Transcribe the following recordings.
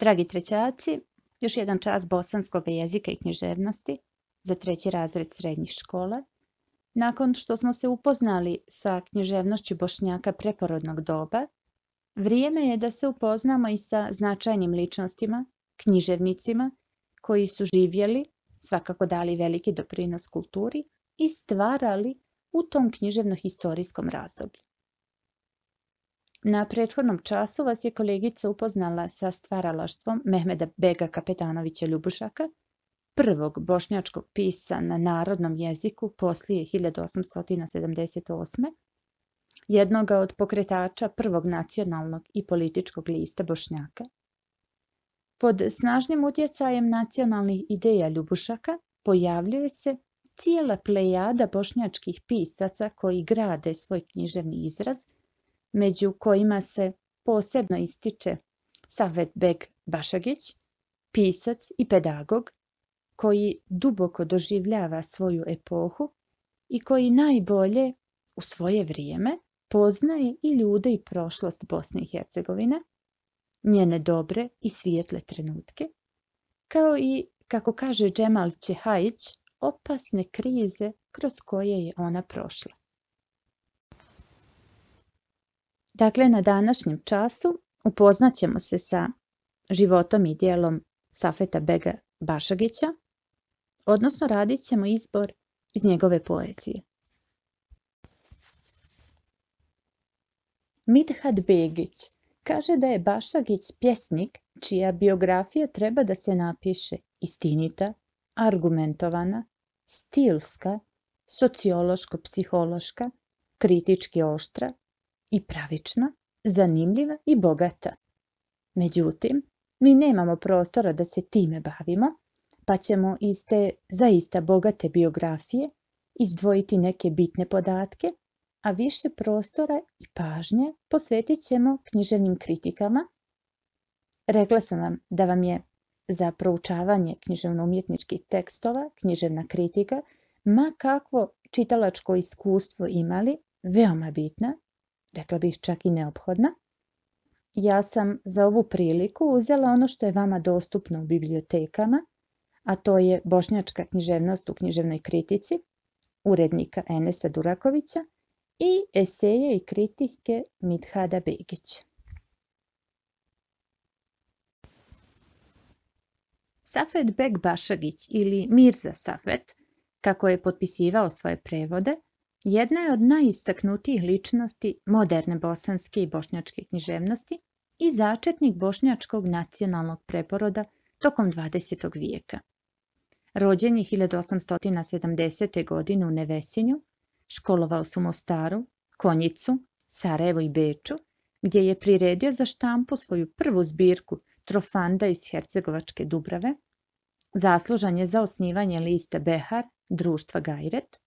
Dragi trećaci, još jedan čas bosanskog jezika i književnosti za treći razred srednjih škole Nakon što smo se upoznali sa književnošću bošnjaka preporodnog doba, vrijeme je da se upoznamo i sa značajnim ličnostima, književnicima, koji su živjeli, svakako dali veliki doprinos kulturi i stvarali u tom književno-historijskom razdoblju. Na prethodnom času vas je kolegica upoznala sa stvaralaštvom Mehmeda Bega Kapetanovića Ljubušaka, prvog bošnjačkog pisa na narodnom jeziku poslije 1878. Jednoga od pokretača prvog nacionalnog i političkog lista Bošnjaka. Pod snažnim utjecajem nacionalnih ideja Ljubušaka pojavljuje se cijela plejada bošnjačkih pisaca koji grade svoj književni izraz – među kojima se posebno ističe Savetbek Bašagić, pisac i pedagog koji duboko doživljava svoju epohu i koji najbolje u svoje vrijeme poznaje i ljude i prošlost Bosne i Hercegovine, njene dobre i svijetle trenutke, kao i, kako kaže Džemal Čehajić, opasne krize kroz koje je ona prošla. Dakle, na današnjem času upoznat ćemo se sa životom i dijelom Safeta Bega Bašagića, odnosno radit ćemo izbor iz njegove poezije. Midhat Begić kaže da je Bašagić pjesnik čija biografija treba da se napiše istinita, argumentovana, stilska, sociološko-psihološka, kritički oštra, i pravična, zanimljiva i bogata. Međutim, mi nemamo prostora da se time bavimo, pa ćemo iz te zaista bogate biografije izdvojiti neke bitne podatke, a više prostora i pažnje posvetit ćemo književnim kritikama. Rekla sam vam da vam je za proučavanje književno-umjetničkih tekstova, književna kritika, ma kakvo čitalačko iskustvo imali, veoma bitna rekla bih čak i neophodna, ja sam za ovu priliku uzela ono što je vama dostupno u bibliotekama, a to je Bošnjačka književnost u književnoj kritici, urednika Enesa Durakovića i eseje i kritike Mithada Begića. Safet Beg Bašagić ili Mirza Safet, kako je potpisivao svoje prevode, jedna je od najistaknutijih ličnosti moderne bosanske i bošnjačke književnosti i začetnik bošnjačkog nacionalnog preporoda tokom 20. vijeka. Rođen je 1870. godine u Nevesinju, školovao su Mostaru, Konjicu, Sarajevo i Beču, gdje je priredio za štampu svoju prvu zbirku Trofanda iz Hercegovačke Dubrave, zaslužan je za osnivanje lista Behar, društva Gajret,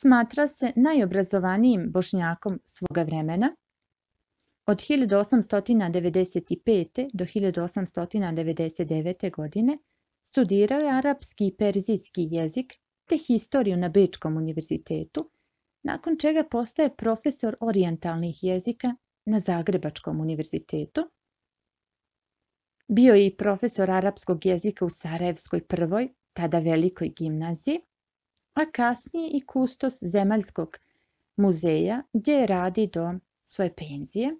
smatra se najobrazovanijim bošnjakom svoga vremena. Od 1895. do 1899. godine studirao je arapski i perzijski jezik te historiju na Bečkom univerzitetu, nakon čega postaje profesor orijentalnih jezika na Zagrebačkom univerzitetu. Bio je i profesor arapskog jezika u Sarajevskoj prvoj, tada velikoj gimnaziji, a kasnije i kustos Zemaljskog muzeja gdje je radi do svoje penzije.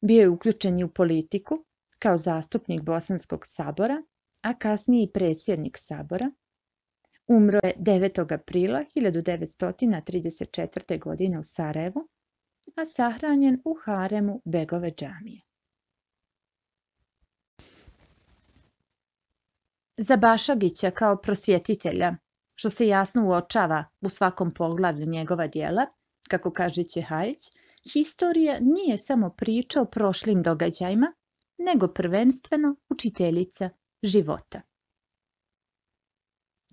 Bio je uključen i u politiku kao zastupnik Bosanskog sabora, a kasnije i predsjednik sabora. Umro je 9. aprila 1934. godine u Sarajevu, a sahranjen u haremu Begove džamije. Za Bašagića kao prosvjetitelja što se jasno uočava u svakom poglavlju njegova dijela, kako kaže Ćehajić, historija nije samo priča o prošlim događajima, nego prvenstveno učiteljica života.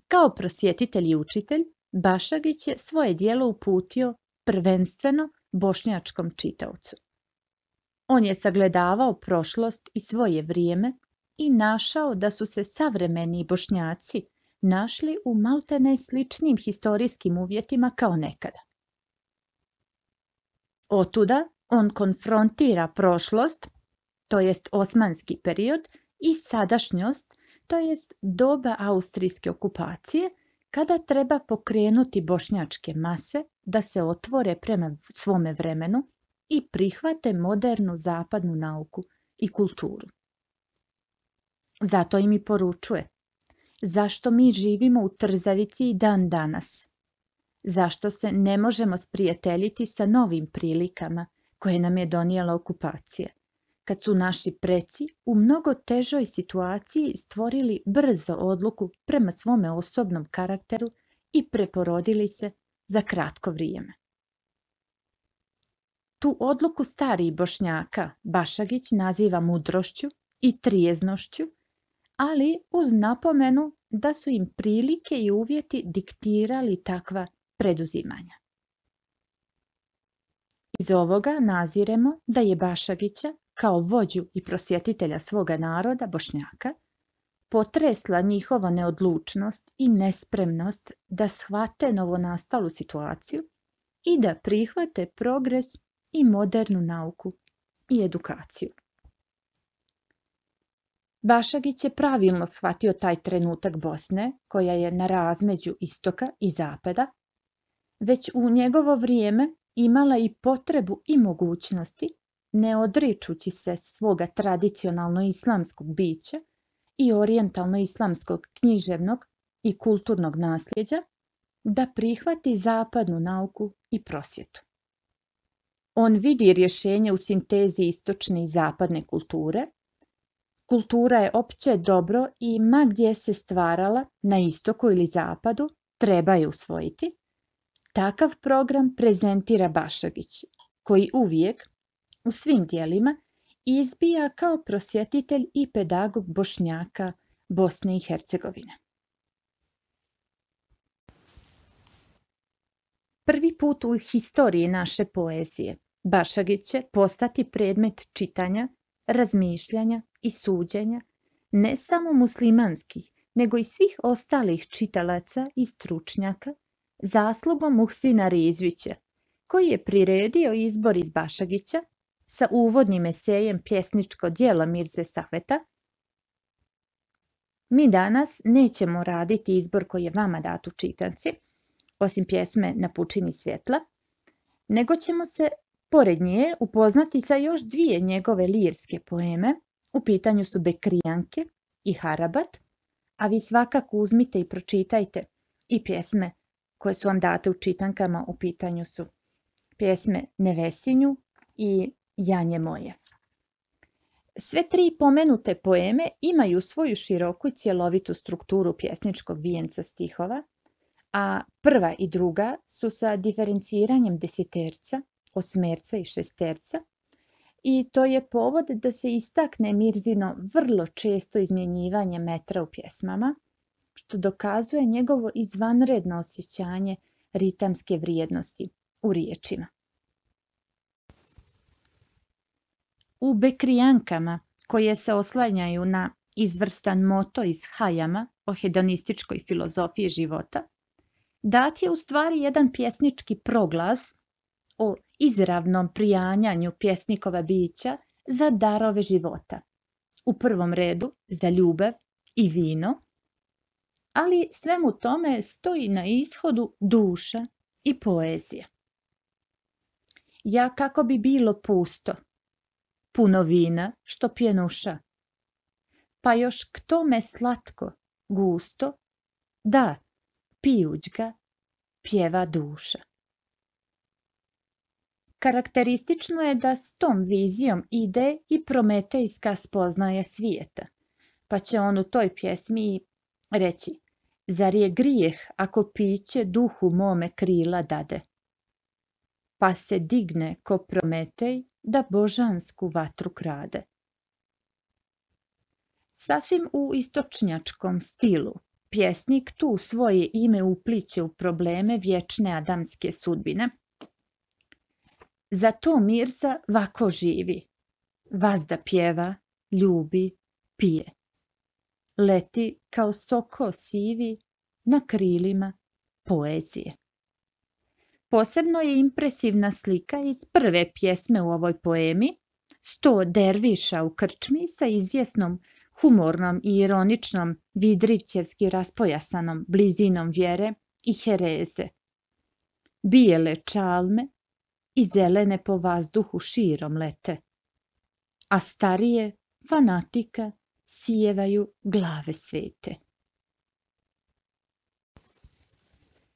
Kao prosvjetitelj i učitelj, Bašagić je svoje dijelo uputio prvenstveno bošnjačkom čitavcu. On je sagledavao prošlost i svoje vrijeme i našao da su se savremeni bošnjaci našli u maltene sličnim historijskim uvjetima kao nekada. Otuda on konfrontira prošlost, to jest osmanski period, i sadašnjost, to jest doba austrijske okupacije, kada treba pokrenuti bošnjačke mase da se otvore prema svome vremenu i prihvate modernu zapadnu nauku i kulturu. Zato im i poručuje zašto mi živimo u trzavici i dan danas? Zašto se ne možemo sprijateljiti sa novim prilikama koje nam je donijela okupacija? Kad su naši preci u mnogo težoj situaciji stvorili brzo odluku prema svome osobnom karakteru i preporodili se za kratko vrijeme. Tu odluku starih bošnjaka Bašagić naziva mudrošću i trijeznošću ali uz napomenu da su im prilike i uvjeti diktirali takva preduzimanja. Iz ovoga naziremo da je Bašagića, kao vođu i prosjetitelja svoga naroda, Bošnjaka, potresla njihova neodlučnost i nespremnost da shvate novonastalu situaciju i da prihvate progres i modernu nauku i edukaciju. Bašagić je pravilno shvatio taj trenutak Bosne, koja je na razmeđu istoka i zapada, već u njegovo vrijeme imala i potrebu i mogućnosti, ne odričući se svoga tradicionalno-islamskog bića i orijentalno-islamskog književnog i kulturnog nasljeđa, da prihvati zapadnu nauku i prosvjetu. On vidi rješenje u sintezi istočne i zapadne kulture, Kultura je opće dobro i ma gdje se stvarala, na istoku ili zapadu, treba je usvojiti. Takav program prezentira Bašagić, koji uvijek, u svim dijelima, izbija kao prosvjetitelj i pedagog Bošnjaka Bosne i Hercegovine. Prvi put u historiji naše poezije Bašagić će postati predmet čitanja, razmišljanja, i suđenja, ne samo muslimanskih, nego i svih ostalih čitalaca i stručnjaka, zaslugom Muhsina Rizvića, koji je priredio izbor iz Bašagića sa uvodnim esejem pjesničko dijelo Mirze Safeta, mi danas nećemo raditi izbor koji je vama dat u čitanci, osim pjesme Na pučini svjetla, nego ćemo se pored nje upoznati sa još dvije njegove lirske poeme, u pitanju su Bekrijanke i Harabat, a vi svakako uzmite i pročitajte i pjesme koje su vam date u čitankama u pitanju su pjesme Nevesinju i Janje moje. Sve tri pomenute poeme imaju svoju široku i cjelovitu strukturu pjesničkog vijenca stihova, a prva i druga su sa diferenciranjem desiterca, osmerca i šesterca i to je povod da se istakne Mirzino vrlo često izmjenjivanje metra u pjesmama, što dokazuje njegovo izvanredno osjećanje ritamske vrijednosti u riječima. U bekrijankama, koje se oslanjaju na izvrstan moto iz Hajama o hedonističkoj filozofiji života, dat je u stvari jedan pjesnički proglas o izravnom prijanjanju pjesnikova bića za darove života. U prvom redu za ljubav i vino, ali svemu tome stoji na ishodu duša i poezija. Ja kako bi bilo pusto, puno vina što pjenuša, pa još k tome slatko, gusto, da, pijuć ga, pjeva duša. Karakteristično je da s tom vizijom ide i prometejska spoznaja svijeta, pa će on u toj pjesmi reći Zar je grijeh ako piće duhu mome krila dade? Pa se digne ko prometej da božansku vatru krade. Sasvim u istočnjačkom stilu, pjesnik tu svoje ime upliće u probleme vječne adamske sudbine – zato Mirza vako živi. Vazda pjeva, ljubi, pije. Leti kao soko sivi na krilima poezije. Posebno je impresivna slika iz prve pjesme u ovoj poemi, sto derviša u krčmi sa izvjesnom humornom i ironičnom vidrivćevski raspojasanom blizinom vjere i hereze. Bijele čalme i zelene po vazduhu širom lete, a starije fanatika sijevaju glave svete.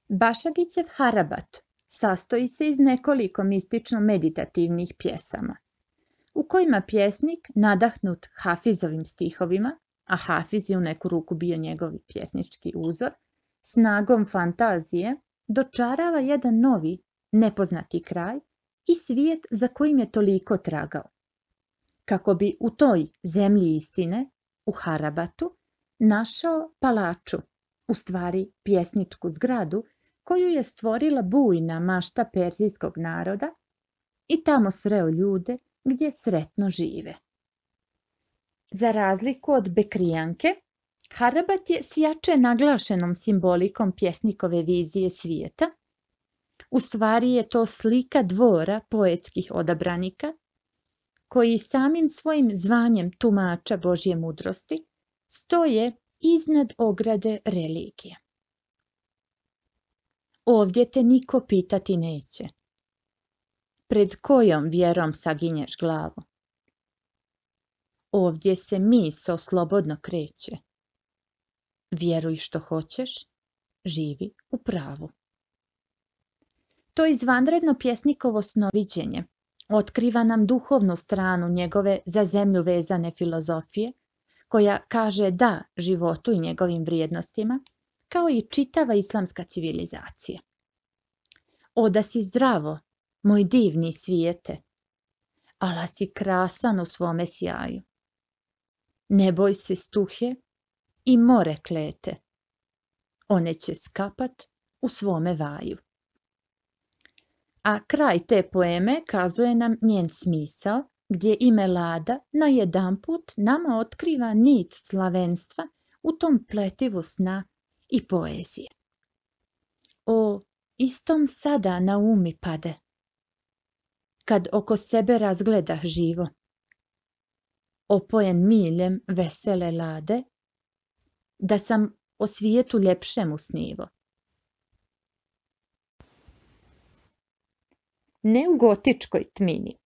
Bašagićev Harabat sastoji se iz nekoliko mistično-meditativnih pjesama, u kojima pjesnik, nadahnut Hafizovim stihovima, a Hafiz je u neku ruku bio njegov pjesnički uzor, snagom fantazije dočarava jedan novi, nepoznati kraj i svijet za kojim je toliko tragao. Kako bi u toj zemlji istine, u Harabatu, našao palaču, u stvari pjesničku zgradu, koju je stvorila bujna mašta perzijskog naroda i tamo sreo ljude gdje sretno žive. Za razliku od Bekrijanke, Harabat je sjače naglašenom simbolikom pjesnikove vizije svijeta u stvari je to slika dvora poetskih odabranika, koji samim svojim zvanjem tumača Božje mudrosti stoje iznad ograde religije. Ovdje te niko pitati neće. Pred kojom vjerom saginješ glavu? Ovdje se miso slobodno kreće. Vjeruj što hoćeš, živi u pravu. To izvanredno pjesnikovo snoviđenje otkriva nam duhovnu stranu njegove za zemlju vezane filozofije, koja kaže da životu i njegovim vrijednostima, kao i čitava islamska civilizacija. Oda si zdravo, moj divni svijete, ala si krasan u svome sjaju. Ne boj se stuhe i more klete, one će skapat u svome vaju a kraj te poeme kazuje nam njen smisao, gdje ime Lada na jedan put nama otkriva nit slavenstva u tom pletivu sna i poezije. O, istom sada na umi pade, kad oko sebe razgledah živo, opojen miljem vesele Lade, da sam o svijetu ljepšemu snivo ne u gotičkoj tmini,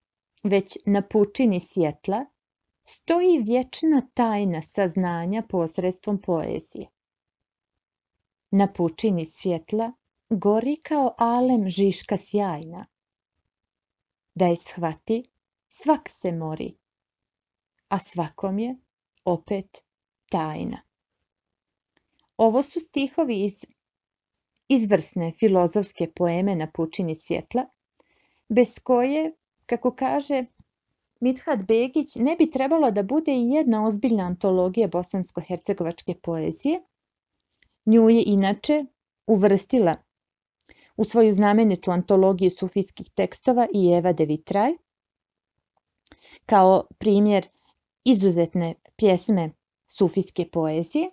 već na pučini svjetla stoji vječna tajna saznanja posredstvom poezije. Na pučini svjetla gori kao alem žiška sjajna. Da je shvati, svak se mori, a svakom je opet tajna. Ovo su stihovi iz izvrsne filozofske poeme na pučini svjetla, bez koje, kako kaže Mithat Begić, ne bi trebalo da bude i jedna ozbiljna antologija bosansko-hercegovačke poezije. Nju je inače uvrstila u svoju znamenitu antologiju sufijskih tekstova i Eva de Vitraj, kao primjer izuzetne pjesme sufijske poezije,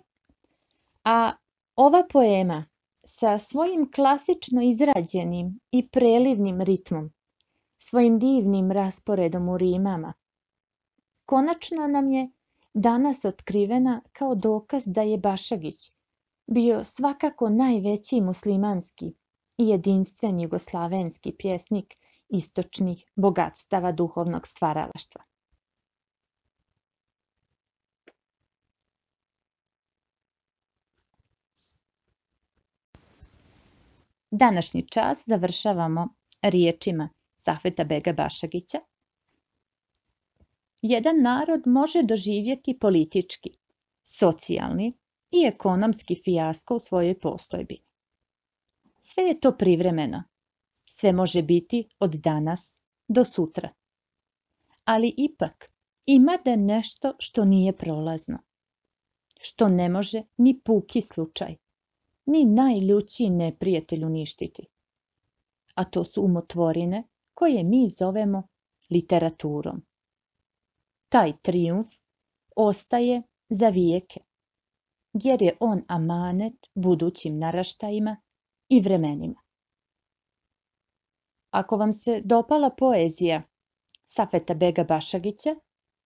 a ova poema sa svojim klasično izrađenim i prelivnim ritmom svojim divnim rasporedom u Rimama. Konačno nam je danas otkrivena kao dokaz da je Bašagić bio svakako najveći muslimanski i jedinstven jugoslavenski pjesnik istočnih bogatstava duhovnog stvaralaštva. Današnji čas završavamo riječima Safeta Bega Bašagića. Jedan narod može doživjeti politički, socijalni i ekonomski fijasko u svojoj postojbi. Sve je to privremeno. Sve može biti od danas do sutra. Ali ipak, ima da nešto što nije prolazno. Što ne može ni puki slučaj, ni najljući neprijatelj uništiti. A to su umotvorine koje mi zovemo literaturom. Taj trijumf ostaje za vijeke, jer je on amanet budućim naraštajima i vremenima. Ako vam se dopala poezija Safeta Bega Bašagića,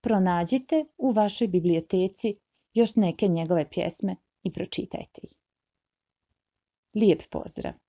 pronađite u vašoj biblioteci još neke njegove pjesme i pročitajte ih. Lijep pozdrav!